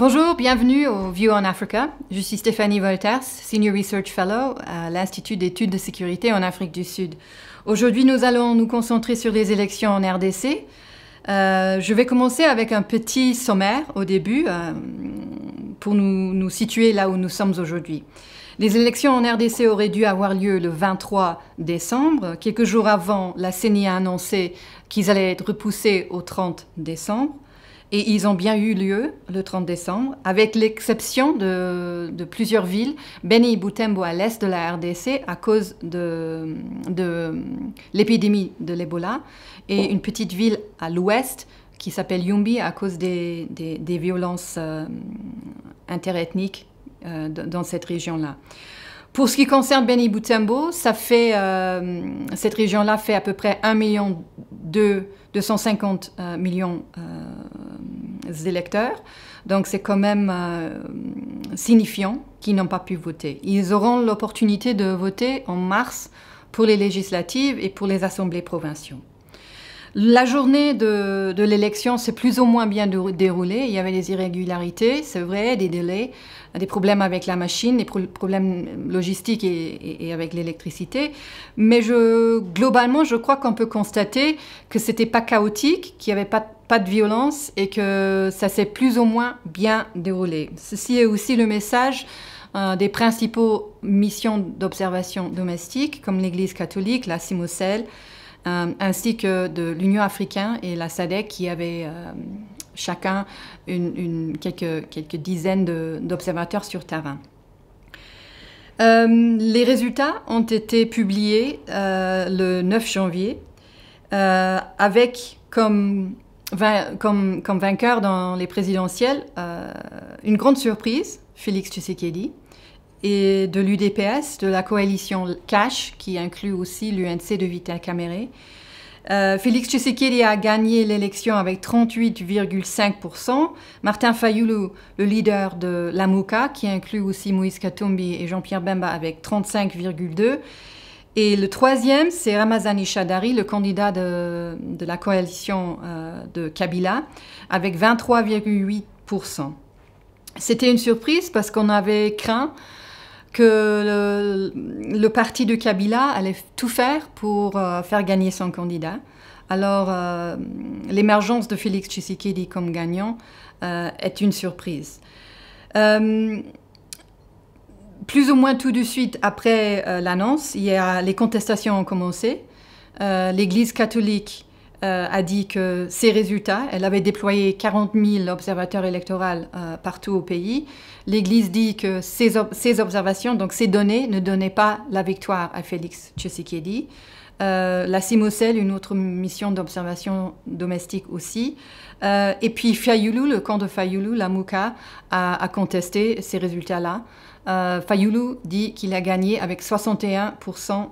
Bonjour, bienvenue au View on Africa. Je suis Stéphanie Volters, Senior Research Fellow à l'Institut d'études de sécurité en Afrique du Sud. Aujourd'hui, nous allons nous concentrer sur les élections en RDC. Euh, je vais commencer avec un petit sommaire au début euh, pour nous, nous, situer là où nous sommes aujourd'hui. Les élections en RDC auraient dû avoir lieu le 23 décembre. Quelques jours avant, la CENI a annoncé qu'ils allaient être repoussés au 30 décembre. Et ils ont bien eu lieu le 30 décembre, avec l'exception de, plusieurs villes, Beni Boutembo à l'est de la RDC à cause de, de l'épidémie de l'Ebola, et oh. une petite ville à l'ouest qui s'appelle Yumbi à cause des, violences euh, interethniques euh, dans cette région-là. Pour ce qui concerne Beni Boutembo, ça fait, euh, cette région-là fait à peu près 1 million 250 millions électeurs. Donc c'est quand même euh, signifiant qu'ils n'ont pas pu voter. Ils auront l'opportunité de voter en mars pour les législatives et pour les assemblées provinciales. La journée de, l'élection s'est plus ou moins bien déroulée. Il y avait des irrégularités, c'est vrai, des délais, des problèmes avec la machine, des problèmes logistiques et, et avec l'électricité. Mais je, globalement, je crois qu'on peut constater que c'était pas chaotique, qu'il n'y avait pas pas de violence et que ça s'est plus ou moins bien déroulé. Ceci est aussi le message euh, des principaux missions d'observation domestique, comme l'Église catholique, la CIMOCEL, euh, ainsi que de l'Union africaine et la SADEC, qui avaient euh, chacun une, quelques, quelques, dizaines d'observateurs sur terrain. les résultats ont été publiés le 9 janvier avec comme comme, vainqueur dans les présidentielles euh, une grande surprise, Félix Tshisekedi, et de l'UDPS, de la coalition CASH, qui inclut aussi l'UNC de Vita Caméré. Euh, Félix Tshisekedi a gagné l'élection avec 38,5%. Martin Fayoulou, le leader de la MUCA, qui inclut aussi Moïse Katumbi et Jean-Pierre Bemba, avec 35,2%. Et le troisième, c'est Ramazani Shadari, le candidat de, la coalition euh, de Kabila, avec 23,8%. C'était une surprise parce qu'on avait craint que le, parti de Kabila allait tout faire pour euh, faire gagner son candidat. Alors, euh, l'émergence de Félix Tshisekedi comme gagnant est une surprise plus ou moins tout de suite après euh, l'annonce, les contestations ont commencé. Euh, L'Église catholique euh, a dit que ces résultats, elle avait déployé 40 000 observateurs électoraux partout au pays. L'Église dit que ces, observations, donc ces données, ne donnaient pas la victoire à Félix Tshisekedi. la CIMOCEL, une autre mission d'observation domestique aussi. et puis Fayoulou, le camp de Fayoulou, la Mouka, a contesté ces résultats-là. Euh, Fayoulou dit qu'il a gagné avec 61%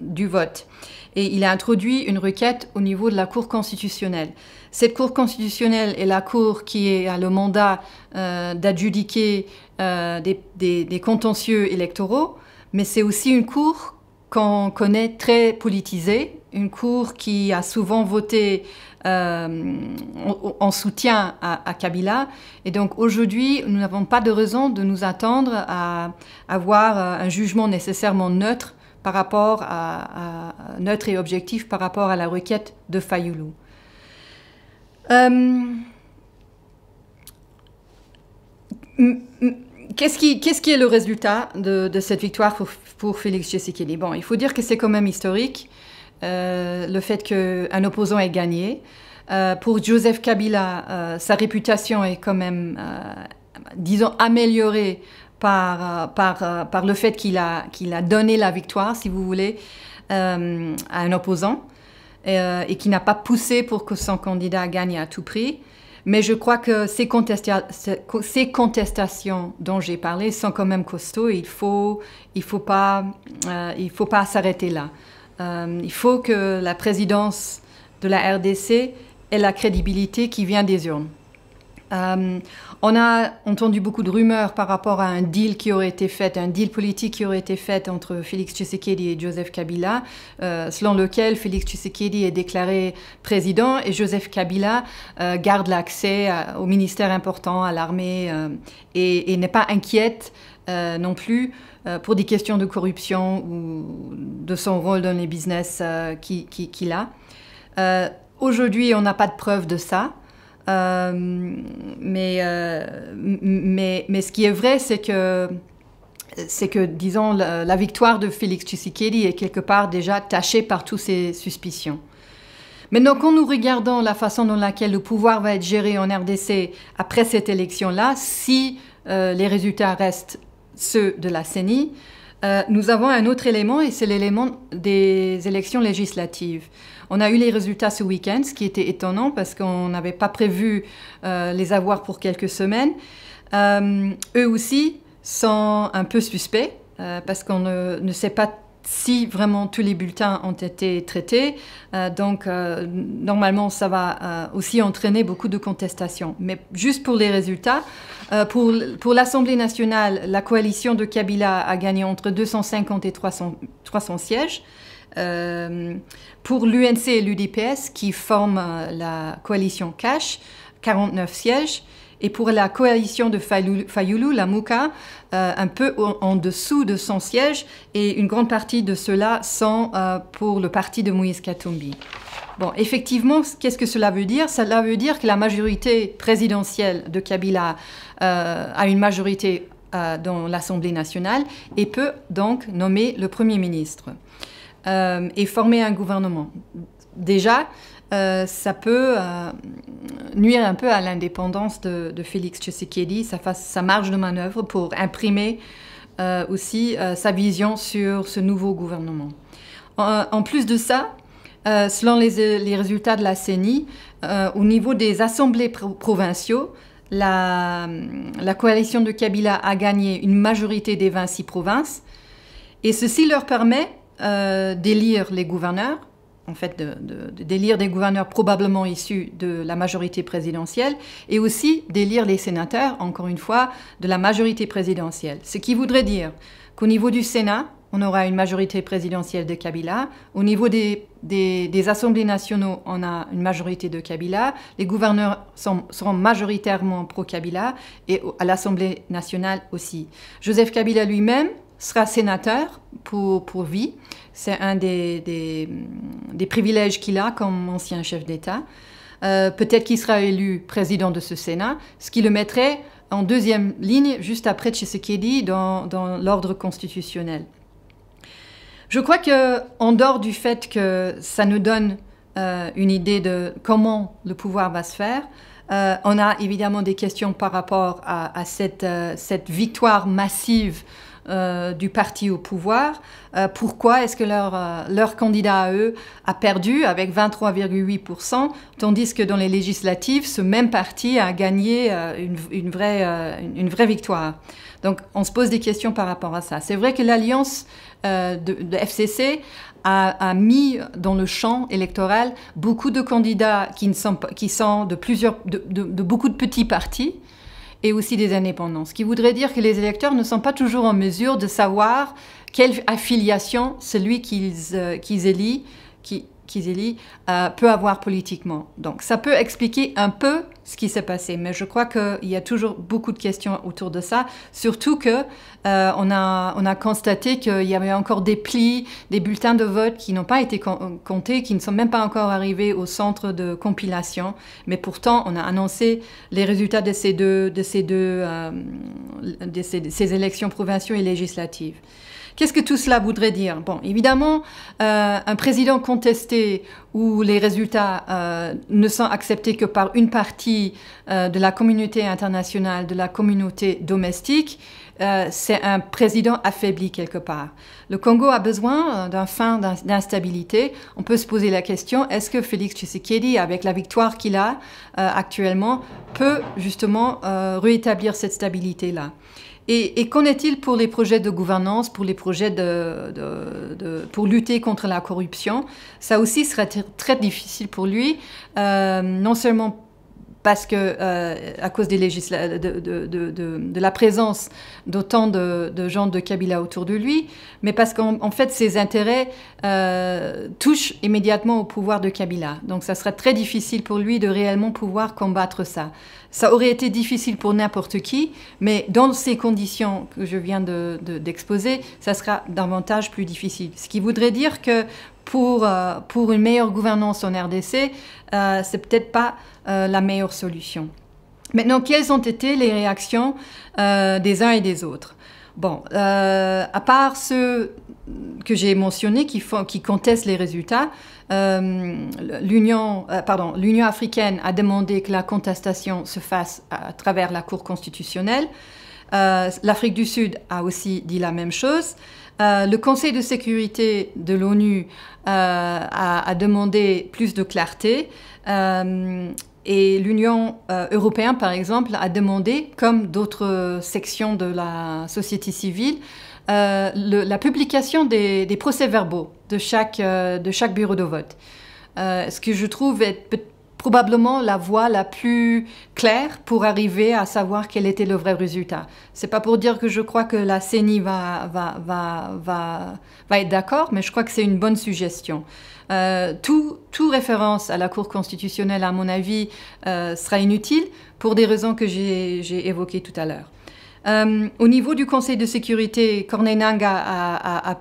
du vote. Et il a introduit une requête au niveau de la Cour constitutionnelle. Cette Cour constitutionnelle est la Cour qui a le mandat euh, d'adjudiquer euh, des, contentieux électoraux, mais c'est aussi une Cour qu'on connaît très politisée, une cour qui a souvent voté euh, en, soutien à, Kabila. Et donc aujourd'hui, nous n'avons pas de raison de nous attendre à avoir euh, un jugement nécessairement neutre par rapport à, neutre et objectif par rapport à la requête de Fayoulou. Euh, qu'est-ce qui, est le résultat de, cette victoire pour, Félix Tshisekedi Bon, il faut dire que c'est quand même historique. Euh, le fait qu'un opposant ait gagné. Euh, pour Joseph Kabila, euh, sa réputation est quand même, disons, améliorée par, le fait qu'il a, donné la victoire, si vous voulez, à un opposant et, qui n'a pas poussé pour que son candidat gagne à tout prix. Mais je crois que ces, contestations dont j'ai parlé sont quand même costauds. Il ne faut, pas s'arrêter là. Euh, il faut que la présidence de la RDC ait la crédibilité qui vient des urnes. Euh, on a entendu beaucoup de rumeurs par rapport à un deal qui aurait été fait, un deal politique qui aurait été fait entre Félix Tshisekedi et Joseph Kabila, euh, selon lequel Félix Tshisekedi est déclaré président et Joseph Kabila garde l'accès au ministère important, à l'armée et n'est pas inquiète euh, non plus euh, pour des questions de corruption ou de son rôle dans les business euh, qu'il a. Aujourd'hui, on n'a pas de preuves de ça. mais, mais, ce qui est vrai, c'est que que, disons, la, victoire de Félix Tshisekedi est quelque part déjà tachée par toutes ces suspicions. Maintenant, quand nous regardons la façon dont laquelle le pouvoir va être géré en RDC après cette élection-là, si les résultats restent ceux de la CENI, euh, nous avons un autre élément et c'est l'élément des élections législatives. On a eu les résultats ce week-end, ce qui était étonnant parce qu'on n'avait pas prévu euh, les avoir pour quelques semaines. Euh, eux aussi sont un peu suspects parce qu'on ne, sait pas si vraiment tous les bulletins ont été traités. donc normalement, ça va aussi entraîner beaucoup de contestations. Mais juste pour les résultats, euh, pour, l'Assemblée nationale, la coalition de Kabila a gagné entre 250 et 300, sièges. Euh, pour l'UNC et l'UDPS, qui forment euh, la coalition CASH, 49 sièges. Et pour la coalition de Fayoulou, la Mouka, euh, un peu en, dessous de son siège, et une grande partie de cela sont euh, pour le parti de Moïse Katumbi. Bon, effectivement, qu'est-ce que cela veut dire Cela veut dire que la majorité présidentielle de Kabila euh, a une majorité dans l'Assemblée nationale et peut donc nommer le Premier ministre. et former un gouvernement déjà, euh, ça peut euh, nuire un peu à l'indépendance de, Félix Tshisekedi, sa, sa, marge de manœuvre pour imprimer euh, aussi sa vision sur ce nouveau gouvernement. En, plus de ça, selon les, résultats de la CENI, au niveau des assemblées provinciaux, la, la, coalition de Kabila a gagné une majorité des 26 provinces, et ceci leur permet d'élire les gouverneurs, en fait, d'élire des gouverneurs probablement issus de la majorité présidentielle et aussi d'élire les sénateurs, encore une fois, de la majorité présidentielle. Ce qui voudrait dire qu'au niveau du Sénat, on aura une majorité présidentielle de Kabila. Au niveau des, des, assemblées nationales, on a une majorité de Kabila. Les gouverneurs seront majoritairement pro-Kabila et à l'Assemblée nationale aussi. Joseph Kabila lui-même sera sénateur pour, pour vie. C'est un des, privilèges qu'il a comme ancien chef d'État. Euh, peut-être qu'il sera élu président de ce Sénat, ce qui le mettrait en deuxième ligne, juste après Tshisekedi, dans, dans l'ordre constitutionnel. Je crois qu'en dehors du fait que ça nous donne euh, une idée de comment le pouvoir va se faire, euh, on a évidemment des questions par rapport à, cette, cette victoire massive euh, du parti au pouvoir. Euh, pourquoi est-ce que euh, leur, candidat à eux a perdu avec 23,8%, tandis que dans les législatives, ce même parti a gagné une, vraie, victoire Donc on se pose des questions par rapport à ça. C'est vrai que l'alliance de, FCC a, mis dans le champ électoral beaucoup de candidats qui, sont, qui sont de plusieurs, de beaucoup de petits partis, et aussi des indépendants. Ce qui voudrait dire que les électeurs ne sont pas toujours en mesure de savoir quelle affiliation celui qu'ils euh, élisent, qui, euh, peut avoir politiquement. Donc ça peut expliquer un peu ce qui s'est passé, mais je crois qu'il y a toujours beaucoup de questions autour de ça, surtout que euh, on, a, on a constaté qu'il y avait encore des plis, des bulletins de vote qui n'ont pas été comptés, qui ne sont même pas encore arrivés au centre de compilation, mais pourtant on a annoncé les résultats de ces deux, de ces deux, euh, de ces élections provinciales et législatives. Qu'est-ce que tout cela voudrait dire Bon, évidemment, euh, un président contesté où les résultats euh, ne sont acceptés que par une partie euh, de la communauté internationale, de la communauté domestique, euh, c'est un président affaibli quelque part. Le Congo a besoin d'un fin d'instabilité. On peut se poser la question, est-ce que Félix Tshisekedi, avec la victoire qu'il a actuellement, peut justement rétablir cette stabilité-là et, qu'en est-il pour les projets de gouvernance, pour les projets de, pour lutter contre la corruption Ça aussi serait très difficile pour lui, euh, non seulement parce que euh, à cause des de, la présence d'autant de, gens de Kabila autour de lui, mais parce qu'en fait ses intérêts euh, touchent immédiatement au pouvoir de Kabila. Donc ça serait très difficile pour lui de réellement pouvoir combattre ça. Ça aurait été difficile pour n'importe qui, mais dans ces conditions que je viens d'exposer, ça sera davantage plus difficile. Ce qui voudrait dire que pour, euh, pour une meilleure gouvernance en RDC, ce euh, c'est peut-être pas euh, la meilleure solution. Maintenant, quelles ont été les réactions des uns et des autres Bon, à part ceux que j'ai mentionnés qui, font, qui contestent les résultats, l'Union, pardon, l'Union africaine a demandé que la contestation se fasse à travers la Cour constitutionnelle. Euh, L'Afrique du Sud a aussi dit la même chose. Euh, le Conseil de sécurité de l'ONU euh, a, demandé plus de clarté. Et l'Union européenne, par exemple, a demandé, comme d'autres sections de la société civile, la publication des, procès-verbaux de chaque, de chaque bureau de vote. ce que je trouve être probablement la voie la plus claire pour arriver à savoir quel était le vrai résultat. C'est pas pour dire que je crois que la CENI va, va, va, va, va être d'accord, mais je crois que c'est une bonne suggestion. Euh, tout, tout, référence à la Cour constitutionnelle, à mon avis, euh, sera inutile pour des raisons que j'ai évoquées tout à l'heure. Euh, au niveau du Conseil de sécurité, Corneille a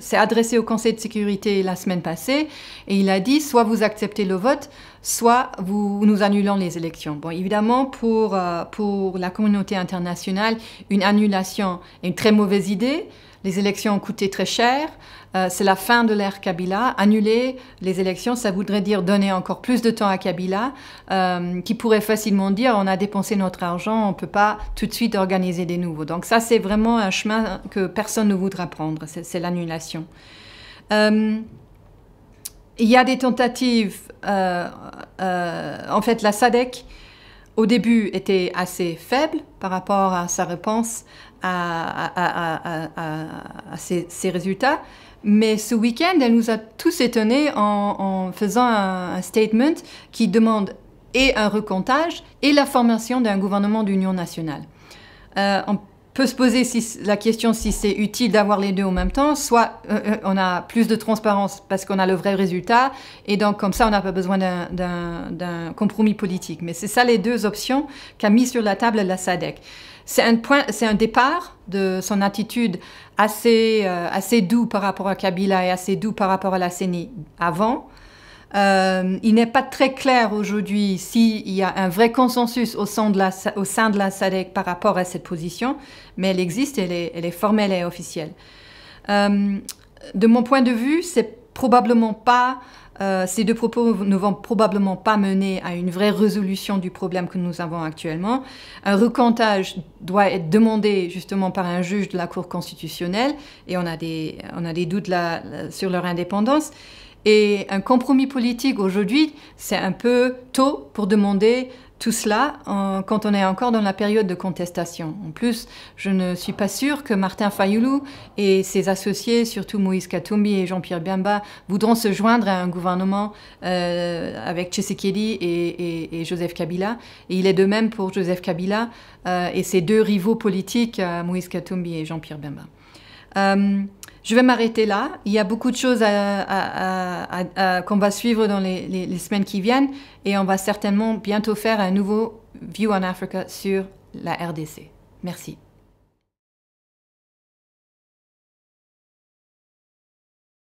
s'est adressé au Conseil de sécurité la semaine passée et il a dit soit vous acceptez le vote, soit vous, nous annulons les élections. Bon, évidemment, pour, euh, pour la communauté internationale, une annulation est une très mauvaise idée. Les élections ont coûté très cher. Euh, c'est la fin de l'ère Kabila. Annuler les élections, ça voudrait dire donner encore plus de temps à Kabila, euh, qui pourrait facilement dire on a dépensé notre argent, on ne peut pas tout de suite organiser des nouveaux. Donc ça, c'est vraiment un chemin que personne ne voudra prendre, c'est l'annulation. Euh, il y a des tentatives. en fait, la SADEC au début était assez faible par rapport à sa réponse à, ces, résultats. Mais ce week-end, elle nous a tous étonnés en, faisant un, statement qui demande et un recomptage et la formation d'un gouvernement d'union nationale. Euh, on peut se poser la question si c'est utile d'avoir les deux en même temps, soit euh, euh, on a plus de transparence parce qu'on a le vrai résultat, et donc comme ça on n'a pas besoin d'un compromis politique. Mais c'est ça les deux options qu'a mis sur la table la SADEC. C'est un, point, c'est un départ de son attitude assez, euh, assez doux par rapport à Kabila et assez doux par rapport à la CENI avant. Euh, il n'est pas très clair aujourd'hui s'il y a un vrai consensus au sein, de la, au sein de la SADC par rapport à cette position, mais elle existe, elle est, elle est formelle et officielle. Euh, de mon point de vue, c'est probablement pas euh, ces deux propos ne vont probablement pas mener à une vraie résolution du problème que nous avons actuellement. Un recontage doit être demandé justement par un juge de la Cour constitutionnelle et on a des, doutes sur leur indépendance. Et un compromis politique aujourd'hui, c'est un peu tôt pour demander tout cela quand on est encore dans la période de contestation. En plus, je ne suis pas sûre que Martin Fayoulou et ses associés, surtout Moïse Katumbi et Jean-Pierre Biamba, voudront se joindre à un gouvernement euh, avec Tshisekedi et, et, Joseph Kabila. Et il est de même pour Joseph Kabila euh, et ses deux rivaux politiques, euh, Moïse Katumbi et Jean-Pierre Biamba. Je vais m'arrêter là. Il y a beaucoup de choses qu'on va suivre dans les, les, semaines qui viennent et on va certainement bientôt faire un nouveau View on Africa sur la RDC. Merci.